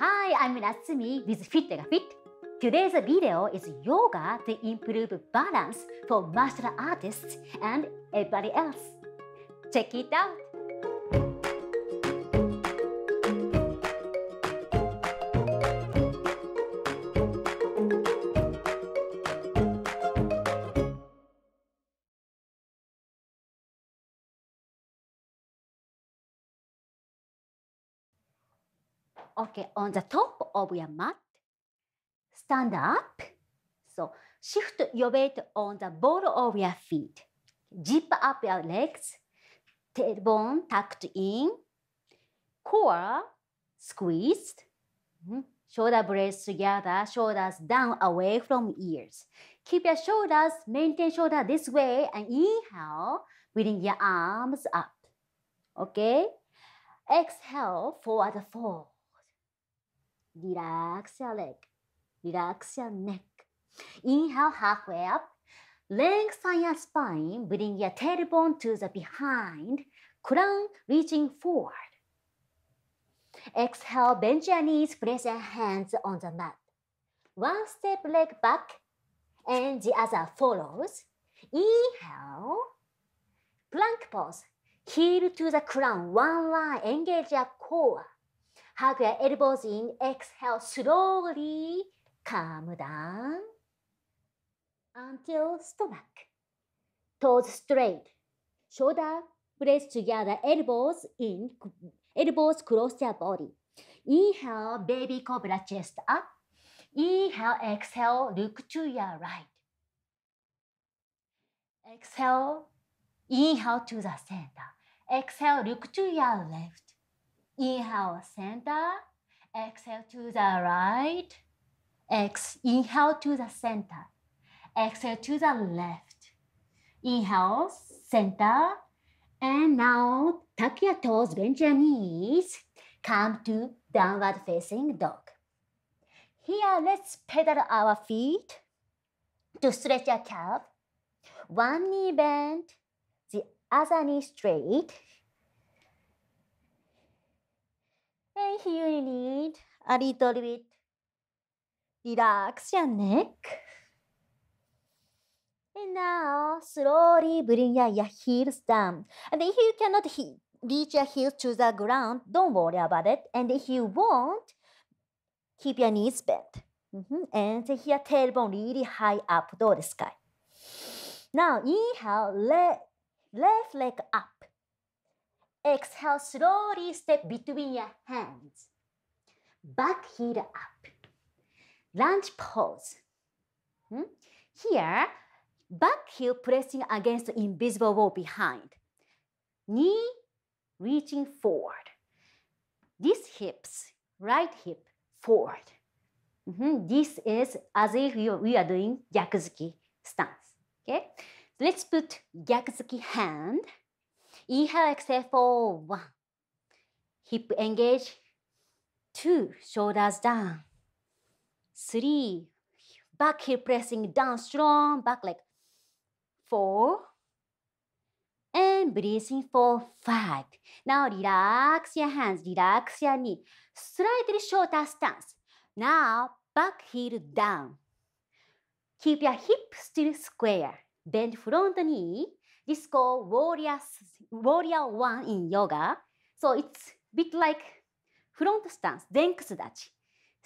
Hi, I'm Natsumi with Fit Mega Fit. Today's video is yoga to improve balance for martial artists and everybody else. Check it out! Okay, on the top of your mat, stand up. So shift your weight on the ball of your feet. Zip up your legs, tailbone tucked in, core squeezed, hmm, shoulder blades together, shoulders down away from ears. Keep your shoulders, maintain shoulder this way and inhale, bring your arms up. Okay? Exhale, forward fold. Relax your leg. Relax your neck. Inhale halfway up. Lengthen your spine. Bring your tailbone to the behind. Crown reaching forward. Exhale, bend your knees, place your hands on the mat. One step leg back and the other follows. Inhale, plank pose, heel to the crown, one line, engage your core hug your elbows in. Exhale, slowly calm down until stomach. Toes straight. Shoulder press together, elbows in, elbows cross your body. Inhale, baby cobra chest up. Inhale, exhale, look to your right. Exhale, inhale to the center. Exhale, look to your left. Inhale center, exhale to the right. Ex- inhale to the center, exhale to the left. Inhale center, and now tuck your toes, bend your knees. Come to downward facing dog. Here, let's pedal our feet to stretch your calf. One knee bent, the other knee straight. And here you need a little bit. Relax your neck. And now slowly bring your heels down. And if you cannot he reach your heels to the ground, don't worry about it. And if you won't, keep your knees bent. Mm -hmm. And here tailbone really high up to the sky. Now inhale, le left leg up. Exhale, slowly step between your hands. Back heel up. Lunge pose. Hmm? Here, back heel pressing against the invisible wall behind. Knee reaching forward. This hips, right hip forward. Mm -hmm. This is as if you, we are doing yakuzuki stance. Okay, let's put yakuzuki hand inhale, exhale for one. Hip engage. Two, shoulders down. Three, back heel pressing down, strong back leg. Four, and breathing for five. Now relax your hands, relax your knee. Slightly shorter stance. Now back heel down. Keep your hip still square. Bend front knee this is called warrior, warrior one in yoga. So it's a bit like front stance, denksudachi.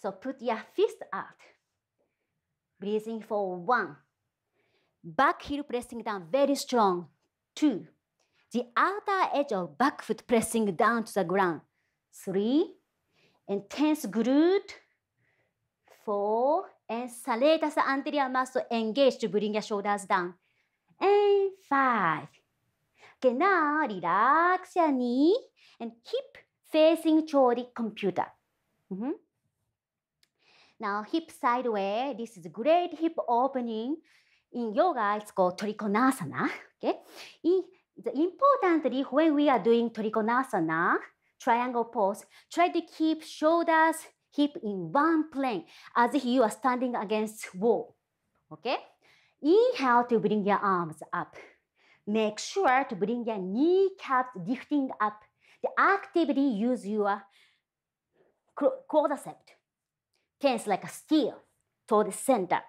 So put your fist out. Breathing for one. Back heel pressing down very strong. Two. The outer edge of back foot pressing down to the ground. Three. Intense glute. Four. And serratus anterior muscle engaged to bring your shoulders down and five. Okay, now relax your knee and keep facing toward the computer. Mm -hmm. Now hip sideways. this is great hip opening. In yoga, it's called Trikonasana. Okay, in the importantly, when we are doing Trikonasana, triangle pose, try to keep shoulders, hip in one plane as if you are standing against wall. Okay. Inhale to bring your arms up. Make sure to bring your kneecaps lifting up. The activity use your quadricep. Tense like a steel toward the center.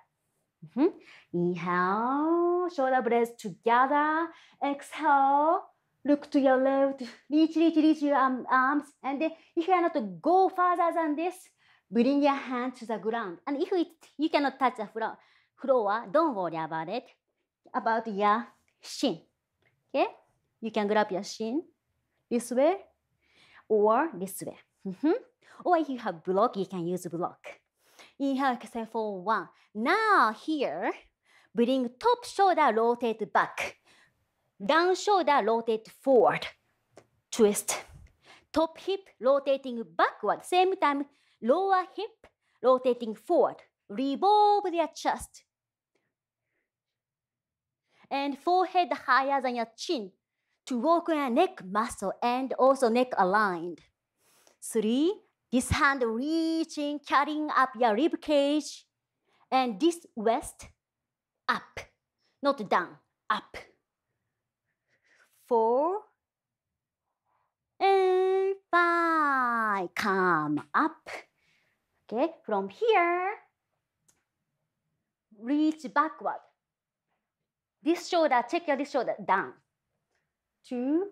Mm -hmm. Inhale, shoulder blades together. Exhale, look to your left. Reach, reach, reach your um, arms. And then if you cannot go further than this, bring your hand to the ground. And if it, you cannot touch the floor, Floor, don't worry about it. About your shin. Okay? You can grab your shin this way or this way. Mm-hmm. Or if you have block, you can use block. Inhale, exhale for one. Now here, bring top shoulder rotate back. Down shoulder rotate forward. Twist. Top hip rotating backward. Same time, lower hip rotating forward. Revolve your chest and forehead higher than your chin to work on your neck muscle and also neck aligned. Three, this hand reaching, carrying up your rib cage, and this waist up, not down, up. Four, and five, come up. Okay, from here, reach backward this shoulder, check your this shoulder, down. Two,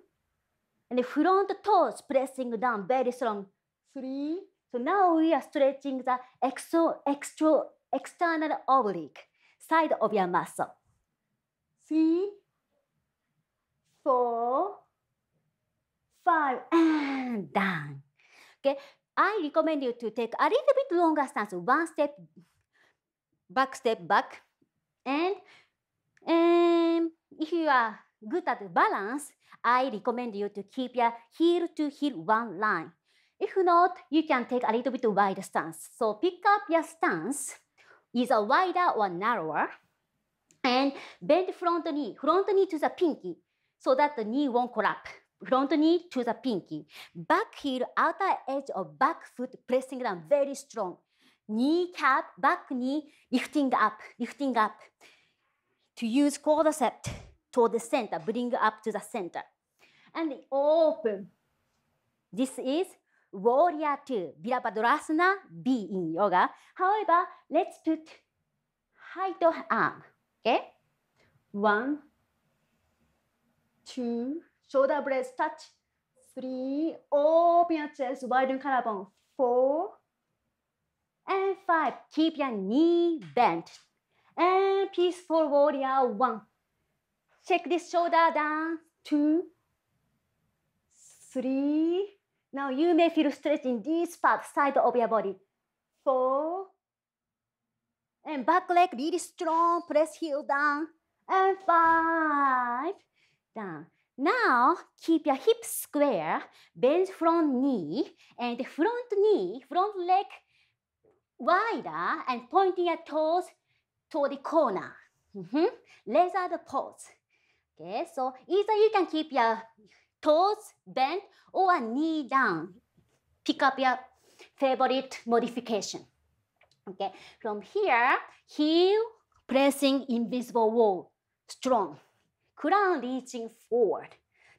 and the front toes pressing down very strong. Three, so now we are stretching the exo, external oblique side of your muscle. Three, four, five, and down. Okay, I recommend you to take a little bit longer stance, one step back, step back, and and if you are good at balance, I recommend you to keep your heel to heel one line. If not, you can take a little bit wide stance. So pick up your stance, either wider or narrower, and bend front knee, front knee to the pinky, so that the knee won't collapse. Front knee to the pinky. Back heel, outer edge of back foot pressing down very strong. Knee cap, back knee lifting up, lifting up to use quadriceps toward the center, bring up to the center. And open. This is warrior two, Virabhadrasana B in yoga. However, let's put height of arm, okay? One, two, shoulder blades touch, three, open your chest, widen collarbone, four, and five, keep your knee bent and peaceful warrior one. Shake this shoulder down, two, three. Now you may feel stretch in this part, side of your body. Four. And back leg really strong, press heel down. And five. Down. Now, keep your hips square, bend front knee, and front knee, front leg wider, and pointing your toes toward the corner. Mm -hmm. Legs are the pose. Okay, so either you can keep your toes bent or knee down. Pick up your favorite modification. Okay, from here, heel pressing invisible wall, strong. Crown reaching forward.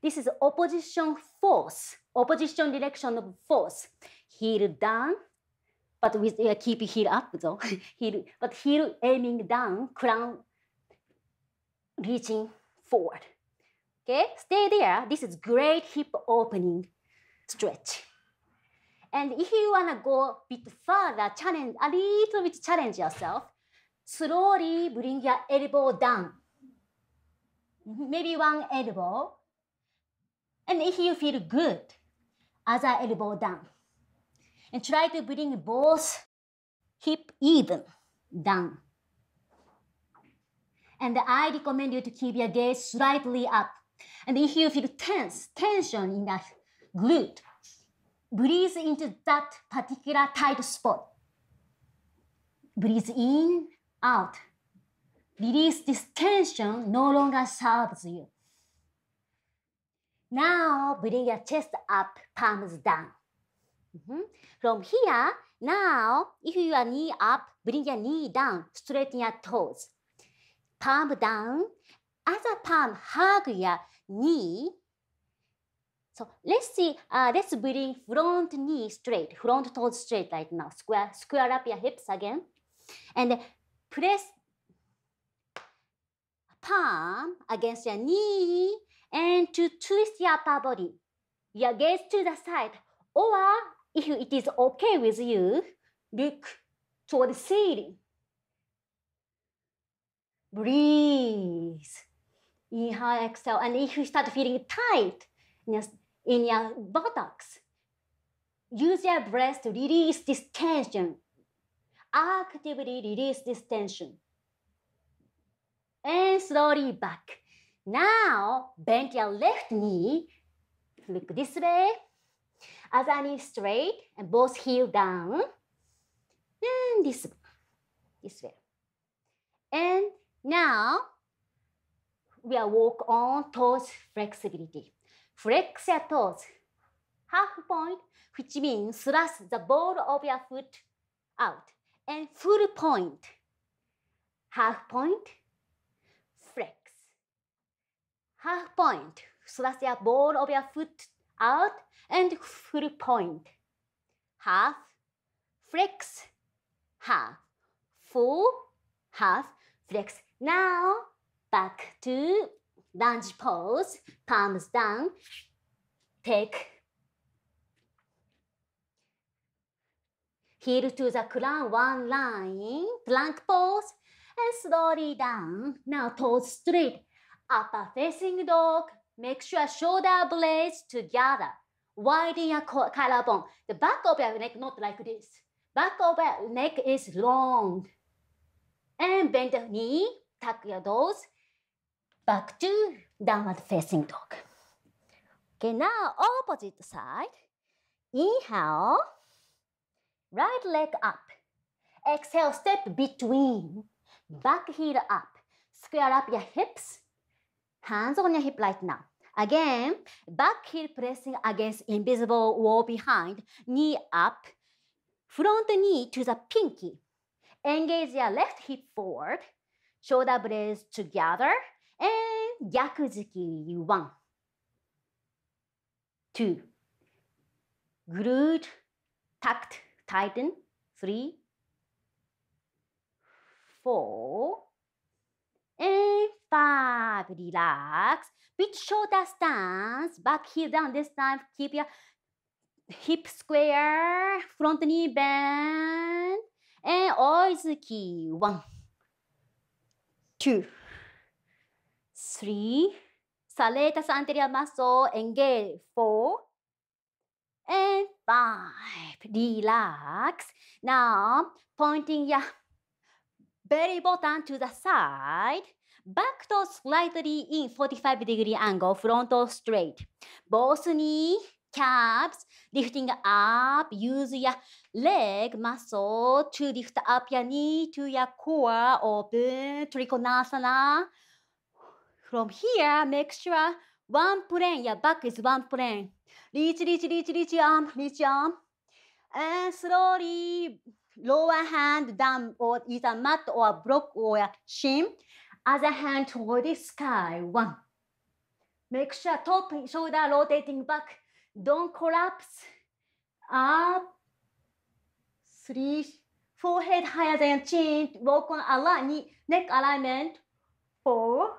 This is opposition force, opposition direction of force. Heel down, but with uh, keep heel up though. heel, but heel aiming down, crown reaching forward. Okay, stay there. This is great hip opening stretch. And if you wanna go a bit further, challenge a little bit challenge yourself. Slowly bring your elbow down. Mm-hmm, maybe one elbow. And if you feel good, other elbow down and try to bring both hip even down. And I recommend you to keep your gaze slightly up. And if you feel tense, tension in that glute, breathe into that particular tight spot. Breathe in, out. Release this tension no longer serves you. Now bring your chest up, palms down. Mm -hmm. From here, now, if your knee up, bring your knee down, straighten your toes. Palm down, other palm hug your knee. So let's see, uh, let's bring front knee straight, front toes straight right now. Square, square up your hips again. And press palm against your knee and to twist your upper body. Your gaze to the side or if it is okay with you, look toward the ceiling. Breathe. Inhale, exhale. And if you start feeling tight in your, in your buttocks, use your breath to release this tension. Actively release this tension. And slowly back. Now, bend your left knee. Look this way. Other knee straight and both heel down. And this, this way. And now we are work on toes flexibility. Flex your toes. Half point, which means thrust the ball of your foot out. And full point, half point, flex. Half point, thrust your ball of your foot out and full point. Half, flex, half, full, half, flex. Now back to lunge pose, palms down, take heel to the ground, one line, plank pose, and slowly down. Now toes straight, upper facing dog, Make your shoulder blades together. Widen your collarbone. The back of your neck not like this. Back of your neck is long. And bend the knee, tuck your toes. Back to downward facing dog. Okay, now opposite side. Inhale, right leg up. Exhale, step between. Back heel up. Square up your hips. Hands on your hip right now. Again, back heel pressing against invisible wall behind, knee up, front knee to the pinky. Engage your left hip forward, shoulder blades together, and yakuzuki one, two, glute tucked, tighten, three, four, and five, relax. Bit shoulder stance, back heel down this time, keep your hip square, front knee bend, and always key. One, two, three. Salatus anterior muscle, engage. Four, and five. Relax. Now, pointing your belly button to the side back to slightly in 45 degree angle, front frontal straight. Both knee, calves, lifting up, use your leg muscle to lift up your knee to your core, open, trikonasana. From here, make sure one plane, your back is one plane. Reach, reach, reach, reach arm, reach arm. And slowly lower hand down or either mat or block or shin. Other hand toward the sky. One. Make sure top shoulder rotating back. Don't collapse. Up. Three. Forehead higher than chin. Work on align neck alignment. Four.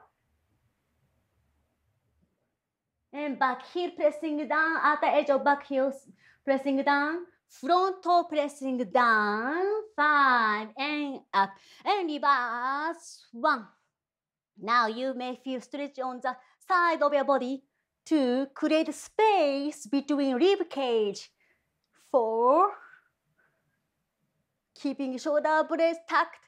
And back heel pressing down at the edge of back heels. Pressing down. Front toe pressing down. Five. And up. And reverse. One. Now you may feel stretch on the side of your body to create space between rib cage. Four. Keeping shoulder blades tucked.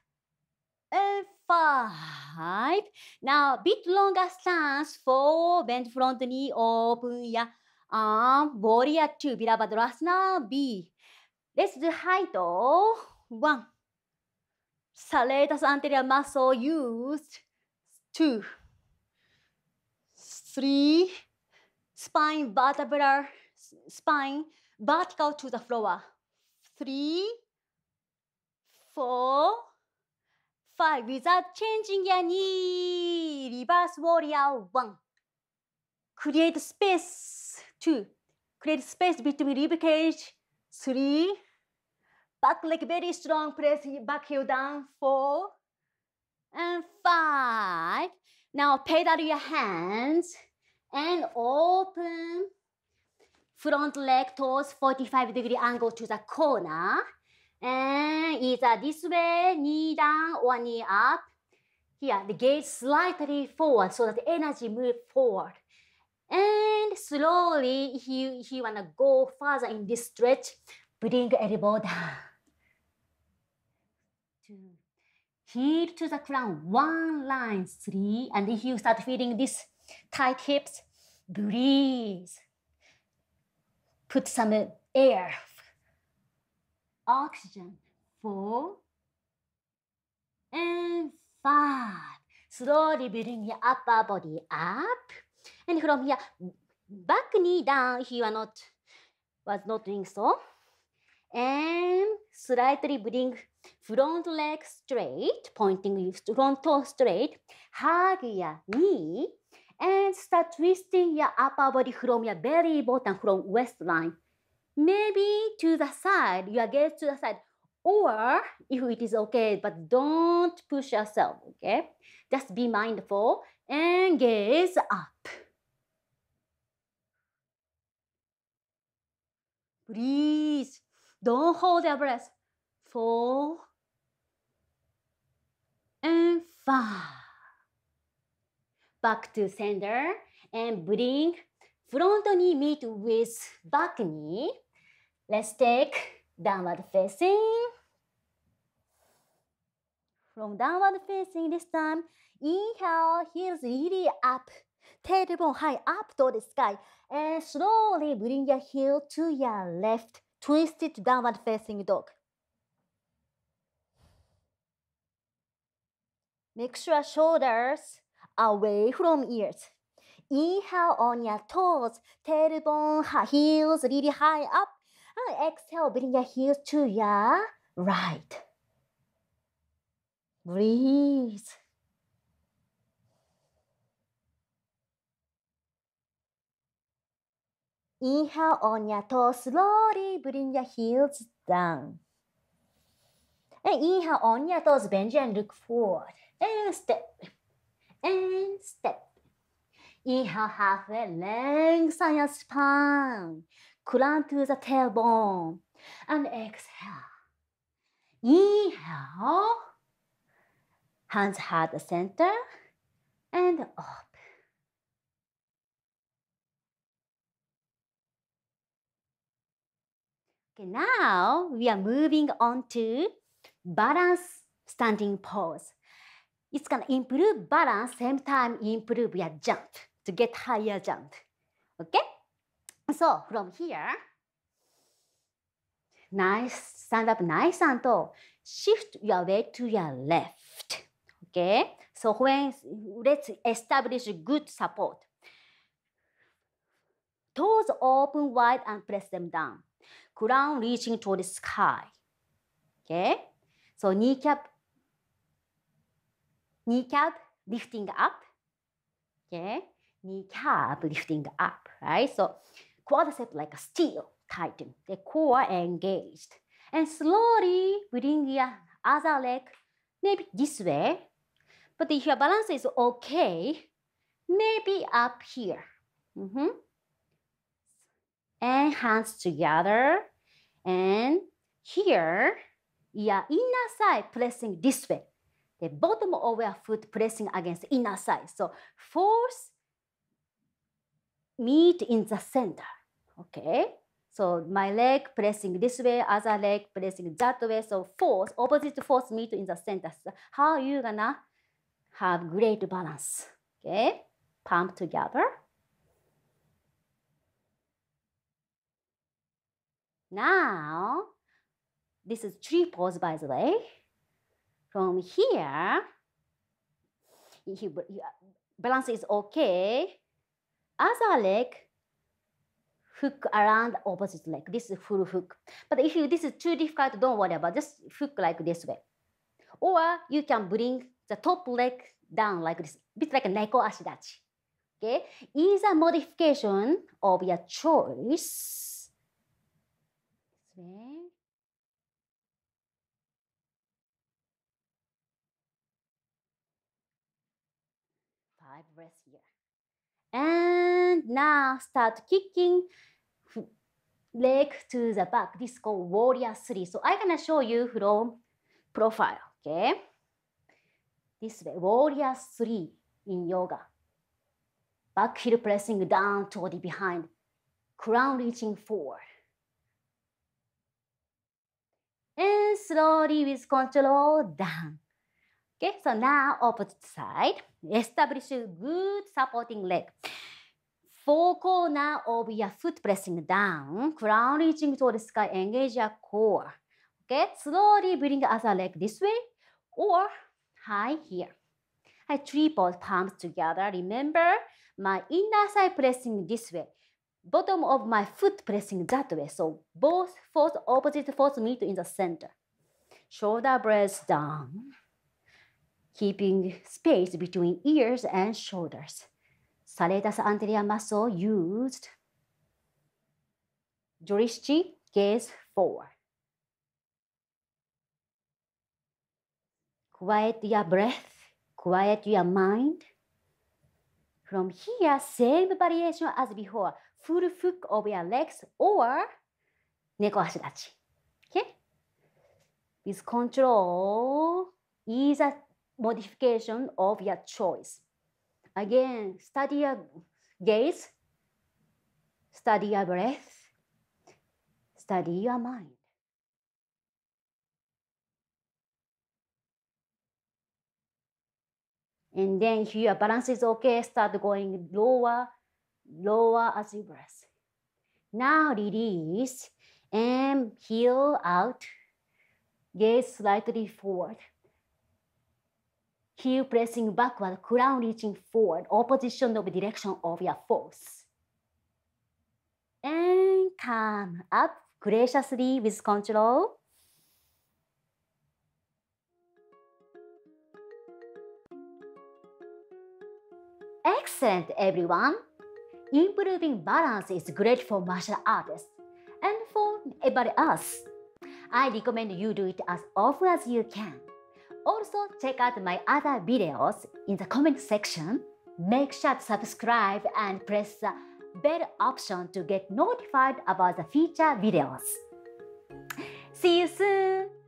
And five. Now bit longer stance. Four. Bend front knee. Open your arm. Warrior two. Virabhadrasana B. Let's do height. One. Salatus anterior muscle used two, three. Spine vertebral spine vertical to the floor. Three, four, five. Without changing your knee, reverse warrior one. Create space two. Create space between rib cage three. Back leg very strong. Press back heel down four. Now pedal your hands and open front leg toes 45 degree angle to the corner. And either this way, knee down or knee up. Here, the gaze slightly forward so that the energy move forward. And slowly, if you, if you want to go further in this stretch, bring elbow down. Two heel to the ground, one line, three. And if you start feeling this tight hips, breathe. Put some air, oxygen, four, and five. Slowly building your upper body up. And from here, back knee down if you are not, was not doing so and slightly bring front leg straight, pointing front toe straight, hug your knee, and start twisting your upper body from your belly button, from waistline. Maybe to the side, your gaze to the side, or if it is okay, but don't push yourself, okay? Just be mindful and gaze up. Breathe. Don't hold your breath. Four and five. Back to center and bring front knee meet with back knee. Let's take downward facing. From downward facing this time, inhale, heels really up. Tailbone high up to the sky. And slowly bring your heel to your left twisted downward facing dog. Make sure shoulders away from ears. Inhale on your toes, tailbone, heels really high up. And exhale, bring your heels to your right. Breathe. Inhale on your toes, slowly bring your heels down. And inhale on your toes, bend and look forward. And step, and step. Inhale halfway, lengthen your spine. Climb to the tailbone. And exhale. Inhale. Hands heart the center. And up. Okay, now we are moving on to balance standing pose. It's gonna improve balance, same time improve your jump to get higher jump. Okay? So from here, nice, stand up nice and tall. Shift your weight to your left. Okay? So when let's establish good support. Toes open wide and press them down ground reaching toward the sky. Okay, so kneecap, kneecap lifting up. Okay, kneecap lifting up, right? So quadricep like a steel tighten, the core engaged. And slowly bring your other leg maybe this way. But if your balance is okay, maybe up here. Mm -hmm. And hands together. And here, yeah, inner side pressing this way. The bottom of your foot pressing against inner side. So force meet in the center. Okay? So my leg pressing this way, other leg pressing that way. So force, opposite force meet in the center. So how you gonna have great balance? Okay? Pump together. Now, this is tree pose, by the way. From here, balance is okay. Other leg, hook around opposite leg. This is full hook. But if you, this is too difficult, don't worry about Just hook like this way. Or you can bring the top leg down like this, bit like a neko ashidachi. Okay? Is a modification of your choice. Five breaths here. And now start kicking leg to the back. This is called warrior three. So I'm gonna show you from profile, okay? This way, warrior three in yoga. Back heel pressing down toward the behind. Crown reaching forward and slowly with control down. Okay, so now opposite side. Establish a good supporting leg. Four corner of your foot pressing down. Crown reaching toward the sky. Engage your core. Okay, slowly bring other leg this way or high here. I three both palms together. Remember, my inner side pressing this way bottom of my foot pressing that way. So both force opposite force meet in the center. Shoulder breath down, keeping space between ears and shoulders. Salatus anterior muscle used. Jurishi gaze forward. Quiet your breath, quiet your mind. From here, same variation as before full hook of your legs or neko ashidachi. Okay? With control is a modification of your choice. Again, study your gaze, study your breath, study your mind. And then if your balance is okay, start going lower lower as you breathe. Now release and heel out. Gaze slightly forward. Heel pressing backward, crown reaching forward, opposition of direction of your force. And come up graciously with control. Excellent, everyone improving balance is great for martial artists and for everybody else. I recommend you do it as often as you can. Also, check out my other videos in the comment section. Make sure to subscribe and press the bell option to get notified about the future videos. See you soon!